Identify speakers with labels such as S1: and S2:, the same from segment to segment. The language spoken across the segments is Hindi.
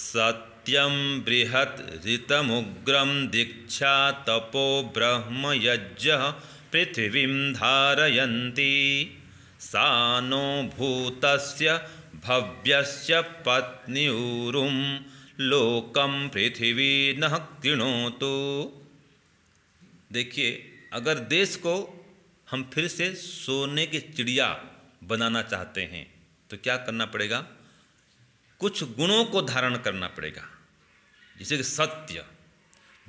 S1: सत्यम बृहत ऋतमुग्रम दीक्षा तपो ब्रह्म यज्ञ पृथ्वी धारयती सानो भूत भव्य पत्नी लोकम पृथ्वी न कृणोतु देखिए अगर देश को हम फिर से सोने की चिड़िया बनाना चाहते हैं तो क्या करना पड़ेगा कुछ गुणों को धारण करना पड़ेगा जैसे कि सत्य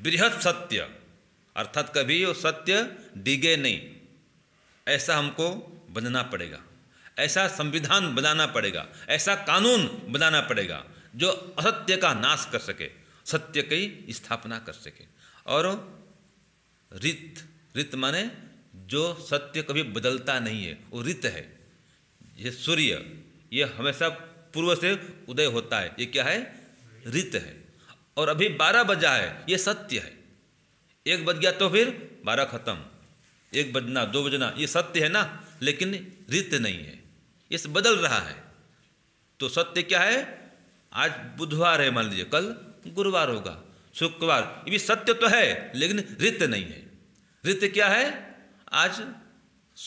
S1: बृहद सत्य अर्थात कभी वो सत्य डिगे नहीं ऐसा हमको बनना पड़ेगा ऐसा संविधान बनाना पड़ेगा ऐसा कानून बनाना पड़ेगा जो असत्य का नाश कर सके सत्य की स्थापना कर सके और रित रित माने जो सत्य कभी बदलता नहीं है वो रित है ये सूर्य ये हमेशा पूर्व से उदय होता है ये क्या है रित है और अभी बारह बजा है ये सत्य है एक बज गया तो फिर बारह खत्म एक बजना दो बजना ये सत्य है ना लेकिन रित नहीं है इस बदल रहा है तो सत्य क्या है आज बुधवार है मान लीजिए कल गुरुवार होगा शुक्रवार ये भी सत्य तो है लेकिन रित नहीं है रित क्या है आज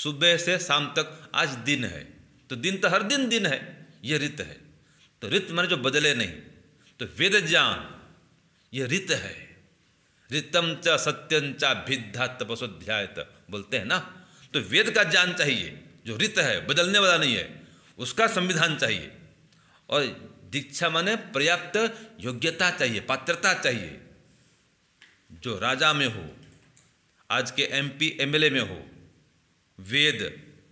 S1: सुबह से शाम तक आज दिन है तो दिन तो हर दिन दिन है ये रित है तो रित मैंने जो बदले नहीं तो वेद ज्ञान ये रित है रितम च सत्यं चा भिद्धा तपस्ध्याय बोलते हैं ना तो वेद का ज्ञान चाहिए जो रित है बदलने वाला नहीं है उसका संविधान चाहिए और दीक्षा माने पर्याप्त योग्यता चाहिए पात्रता चाहिए जो राजा में हो आज के एमपी एमएलए में हो वेद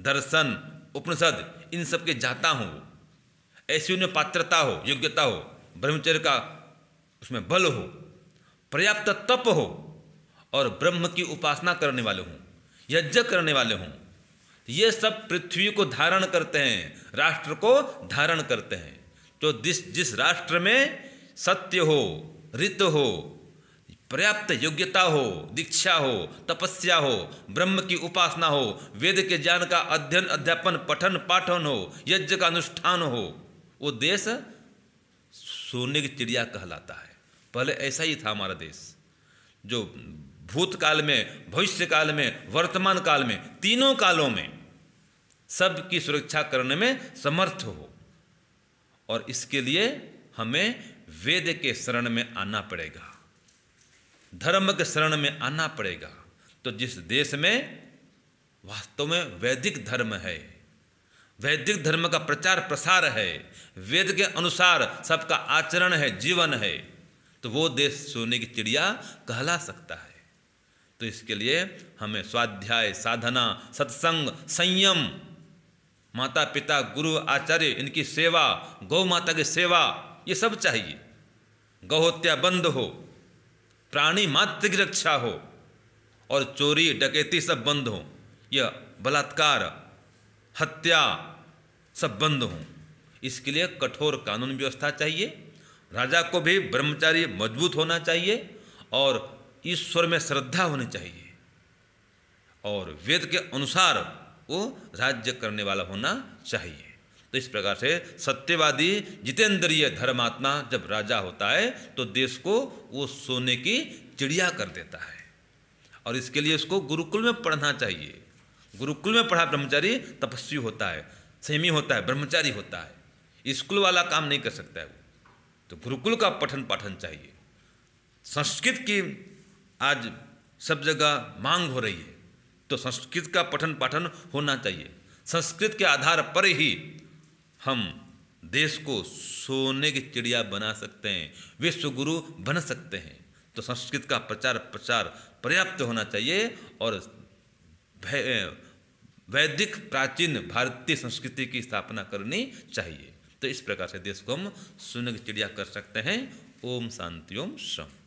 S1: दर्शन उपनिषद इन सब के जाता हूँ ऐसी उन्हें पात्रता हो योग्यता हो ब्रह्मचर्य का उसमें बल हो पर्याप्त तप हो और ब्रह्म की उपासना करने वाले हों यज्ञ करने वाले हों ये सब पृथ्वी को धारण करते हैं राष्ट्र को धारण करते हैं तो जिस जिस राष्ट्र में सत्य हो रित हो पर्याप्त योग्यता हो दीक्षा हो तपस्या हो ब्रह्म की उपासना हो वेद के ज्ञान का अध्ययन अध्यापन पठन पाठन हो यज्ञ का अनुष्ठान हो वो देश सोने की चिड़िया कहलाता है पहले ऐसा ही था हमारा देश जो भूतकाल में भविष्य काल में वर्तमान काल में तीनों कालों में सब की सुरक्षा करने में समर्थ हो और इसके लिए हमें वेद के शरण में आना पड़ेगा धर्म के शरण में आना पड़ेगा तो जिस देश में वास्तव में वैदिक धर्म है वैदिक धर्म का प्रचार प्रसार है वेद के अनुसार सबका आचरण है जीवन है तो वो देश सोने की चिड़िया कहला सकता है तो इसके लिए हमें स्वाध्याय साधना सत्संग संयम माता पिता गुरु आचार्य इनकी सेवा गौ माता की सेवा ये सब चाहिए गौहत्या बंद हो प्राणी मात्र की रक्षा हो और चोरी डकैती सब बंद हो यह बलात्कार हत्या सब बंद हों इसके लिए कठोर कानून व्यवस्था चाहिए राजा को भी ब्रह्मचारी मजबूत होना चाहिए और ईश्वर में श्रद्धा होनी चाहिए और वेद के अनुसार वो राज्य करने वाला होना चाहिए तो इस प्रकार से सत्यवादी जितेंद्रिय धर्मात्मा जब राजा होता है तो देश को वो सोने की चिड़िया कर देता है और इसके लिए उसको गुरुकुल में पढ़ना चाहिए गुरुकुल में पढ़ा ब्रह्मचारी तपस्वी होता है सहमी होता है ब्रह्मचारी होता है स्कूल वाला काम नहीं कर सकता है वो तो गुरुकुल का पठन पाठन चाहिए संस्कृत की आज सब जगह मांग हो रही है तो संस्कृत का पठन पाठन होना चाहिए संस्कृत के आधार पर ही हम देश को सोने की चिड़िया बना सकते हैं विश्वगुरु बन सकते हैं तो संस्कृत का प्रचार प्रचार पर्याप्त होना चाहिए और वैदिक प्राचीन भारतीय संस्कृति की स्थापना करनी चाहिए तो इस प्रकार से देश को हम सुनग चिड़िया कर सकते हैं ओम शांति ओम श्रम